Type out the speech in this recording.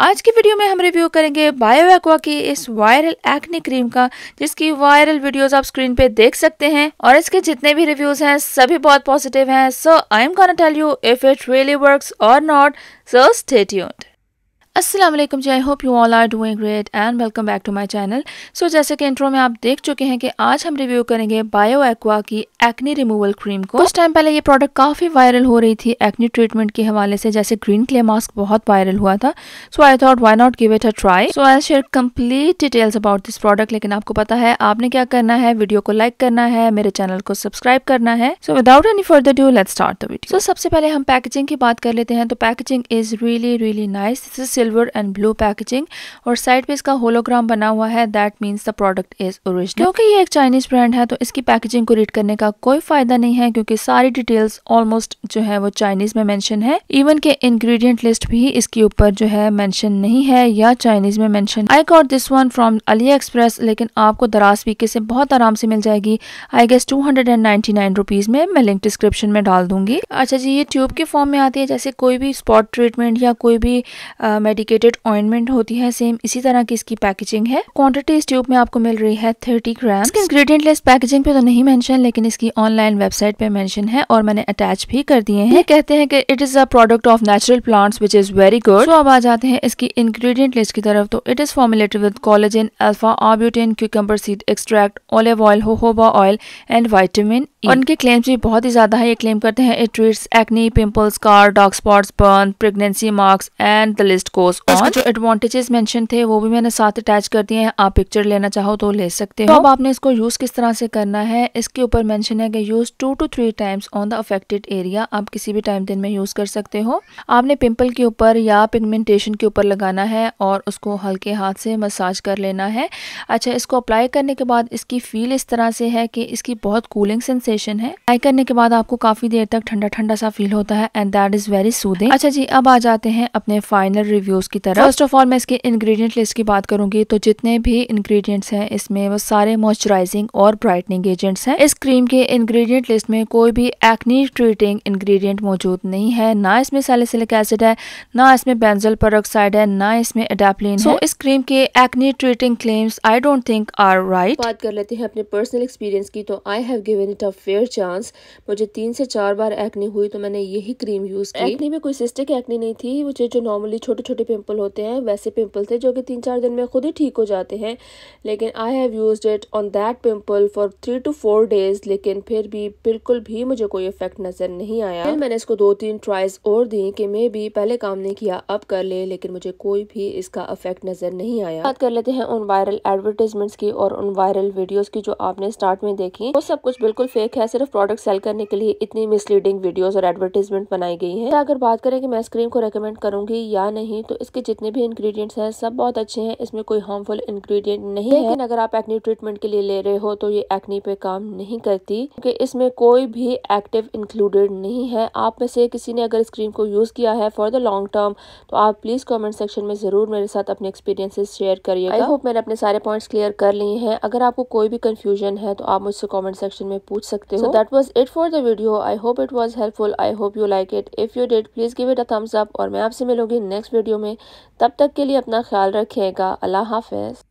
आज की वीडियो में हम रिव्यू करेंगे बायो एक्वा की इस वायरल एक्ने क्रीम का जिसकी वायरल वीडियोस आप स्क्रीन पे देख सकते हैं और इसके जितने भी रिव्यूज हैं सभी बहुत पॉजिटिव हैं so I am gonna tell you if it really works और नॉट सो स्टे असलम जी I hope you all are doing great and welcome back to my channel so जैसे कि इंट्रो में आप देख चुके हैं कि आज हम रिव्यू करेंगे बायो एक्वा की एक्नी रिमूवल क्रीम को उस टाइम पहले ये प्रोडक्ट काफ़ी वायरल हो रही थी एक्नी ट्रीटमेंट के हवाले से जैसे ग्रीन क्ले मास्क बहुत वायरल हुआ था so I thought why not give it a try so I share complete details about this product लेकिन आपको पता है आपने क्या करना है वीडियो को लाइक करना है मेरे चैनल को सब्सक्राइब करना है so without any further ado let start the video so सबसे पहले हम पैकेजिंग की बात कर लेते हैं तो packaging is really really nice this is silver and blue packaging और साइड पे इसका होलोग्राम बना हुआ है that means the product is original क्योंकि ये एक चाइनीज ब्रांड है तो इसकी पैकेजिंग को रीड करने का कोई फायदा नहीं है क्योंकि सारी डिटेल्स ऑलमोस्ट जो है वो चाइनीज में मेंशन है इवन के इंग्रेडिएंट लिस्ट भी इसके ऊपर जो है मेंशन नहीं है या चाइनीज में mention I got this one from AliExpress लेकिन आपको दराज पीके से बहुत आराम से मिल जाएगी I guess two hundred and ninety nine rupees में मैं लिंक डिस्क्रिप्शन में डाल दूंगी अच्छा जी ये ट्यूब के फॉर्म में आती है जैसे कोई भी स्पॉट ट्रीटमेंट या कोई भी आ, मेडिकेटेड ऑइनमेंट होती है सेम इसी तरह की इसकी पैकेजिंग है क्वांटिटी इस ट्यूब में आपको मिल रही है थर्टी ग्राम इसके इंग्रेडिएंट लेस पैकेजिंग पे तो नहीं मेंशन लेकिन इसकी ऑनलाइन वेबसाइट पे मेंशन है और मैंने अटैच भी कर दिए हैं कहते हैं की it is a product of natural plants which is very good तो अब आ जाते हैं इसकी इंग्रीडियंट लिस्ट की तरफ तो it is formulated with collagen alpha arbutin cucumber seed extract olive oil jojoba oil and vitamin और इनके क्लेम्स भी बहुत ही ज्यादा है ये क्लेम करते हैं it treats acne pimples scars dark spots burn pregnancy marks and the list को गोज तो ऑन जो एडवांटेजेस मेंशन थे वो भी मैंने साथ अटैच कर दिए हैं आप पिक्चर लेना चाहो तो ले सकते तो हो तो अब आपने इसको यूज किस तरह से करना है इसके ऊपर मेंशन है कि use two to three times on the affected area आप किसी भी टाइम दिन में यूज कर सकते हो आपने पिम्पल के ऊपर या पिगमेंटेशन के ऊपर लगाना है और उसको हल्के हाथ से मसाज कर लेना है अच्छा इसको अप्लाई करने के बाद इसकी फील इस तरह से है कि इसकी बहुत कूलिंग सेंसेशन है अप्लाई करने के बाद आपको काफी देर तक ठंडा ठंडा सा फील होता है and that is very soothing अच्छा जी अब आ जाते हैं अपने फाइनल रिव्यू वीडियोस की तरह फर्स्ट ऑफ ऑल मैं इसके इंग्रेडिएंट लिस्ट की बात करूंगी तो जितने भी इंग्रेडिएंट्स हैं इसमें वो सारे मॉइस्चराइजिंग और ब्राइटनिंग एजेंट्स हैं इस क्रीम के इंग्रेडिएंट लिस्ट में कोई भी एक्नी ट्रीटिंग इंग्रेडिएंट मौजूद नहीं है ना इसमें सैलिसिलिक एसिड है ना इसमें बेंजल परऑक्साइड है ना इसमें एडाप्लिन सो so, इस क्रीम के acne treating claims I don't think are right बात कर लेते हैं अपने पर्सनल एक्सपीरियंस की तो I have given it a fair chance मुझे तीन से चार बार एक्नी हुई तो मैंने यही क्रीम यूज की एक्नी में कोई सिस्टिक एक्नी नहीं थी मुझे जो नॉर्मली छोटे छोटे छोटे पिंपल होते हैं वैसे पिंपल थे जो कि तीन चार दिन में खुद ही ठीक हो जाते हैं लेकिन I have use it on that pimple for three to four days लेकिन फिर भी बिल्कुल भी मुझे कोई इफेक्ट नज़र नहीं आया फिर मैंने इसको दो तीन ट्राइज और दी कि मैं भी पहले काम नहीं किया अब कर ले लेकिन मुझे कोई भी इसका इफेक्ट नज़र नहीं आया बात कर लेते हैं उन वायरल एडवर्टीजमेंट्स की और उन वायरल वीडियोज की जो आपने स्टार्ट में देखी वो सब कुछ बिल्कुल फेक है सिर्फ प्रोडक्ट सेल करने के लिए इतनी मिसलीडिंग वीडियोज और एडवर्टीजमेंट बनाई गई है अगर बात करें कि मैं स्क्रीन को रेकमेंड करूंगी या नहीं तो तो इसके जितने भी इंग्रेडिएंट्स हैं सब बहुत अच्छे हैं इसमें कोई हार्मफुल इंग्रेडिएंट नहीं है लेकिन अगर आप एक्नी ट्रीटमेंट के लिए ले रहे हो तो ये एक्नी पे काम नहीं करती क्योंकि इसमें कोई भी एक्टिव इंक्लूडेड नहीं है आप में से किसी ने अगर इस क्रीम को यूज़ किया है फॉर द लॉन्ग टर्म तो आप प्लीज़ कॉमेंट सेक्शन में ज़रूर मेरे साथ अपने एक्सपीरियंसिस शेयर करिए आई होप मैंने अपने सारे पॉइंट्स क्लियर कर लिए हैं अगर आपको कोई भी कन्फ्यूजन है तो आप मुझसे कॉमेंट सेक्शन में पूछ सकते हो that was it for the video I hope it was helpful I hope you like it if you did please give it a thumbs up और मैं आपसे मिलूंगी नेक्स्ट वीडियो वीडियो में तब तक के लिए अपना ख्याल रखिएगा अल्लाह हाफिज़